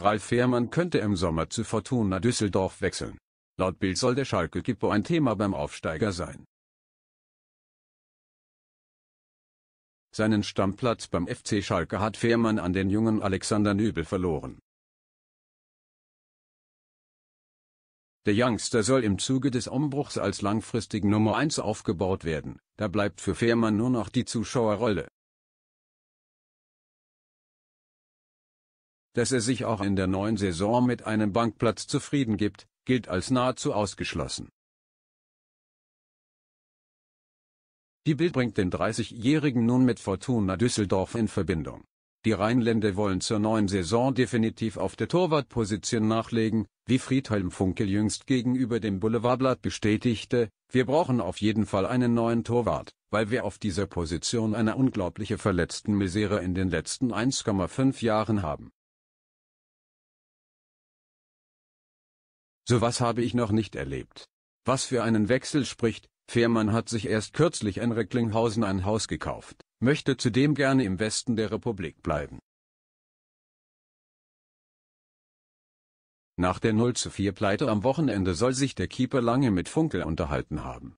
Ralf Fährmann könnte im Sommer zu Fortuna Düsseldorf wechseln. Laut Bild soll der Schalke-Kippo ein Thema beim Aufsteiger sein. Seinen Stammplatz beim FC Schalke hat Fährmann an den jungen Alexander Nübel verloren. Der Youngster soll im Zuge des Umbruchs als langfristig Nummer 1 aufgebaut werden, da bleibt für Fährmann nur noch die Zuschauerrolle. dass er sich auch in der neuen Saison mit einem Bankplatz zufrieden gibt, gilt als nahezu ausgeschlossen. Die Bild bringt den 30-Jährigen nun mit Fortuna Düsseldorf in Verbindung. Die Rheinländer wollen zur neuen Saison definitiv auf der Torwartposition nachlegen, wie Friedhelm Funkel jüngst gegenüber dem Boulevardblatt bestätigte, wir brauchen auf jeden Fall einen neuen Torwart, weil wir auf dieser Position eine unglaubliche Verletztenmisere in den letzten 1,5 Jahren haben. So was habe ich noch nicht erlebt. Was für einen Wechsel spricht, Fährmann hat sich erst kürzlich in Recklinghausen ein Haus gekauft, möchte zudem gerne im Westen der Republik bleiben. Nach der 0 zu 4 Pleite am Wochenende soll sich der Keeper lange mit Funkel unterhalten haben.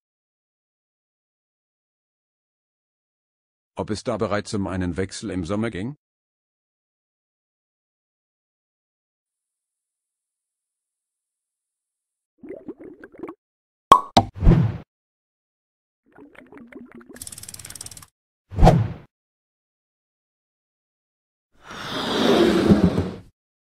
Ob es da bereits um einen Wechsel im Sommer ging?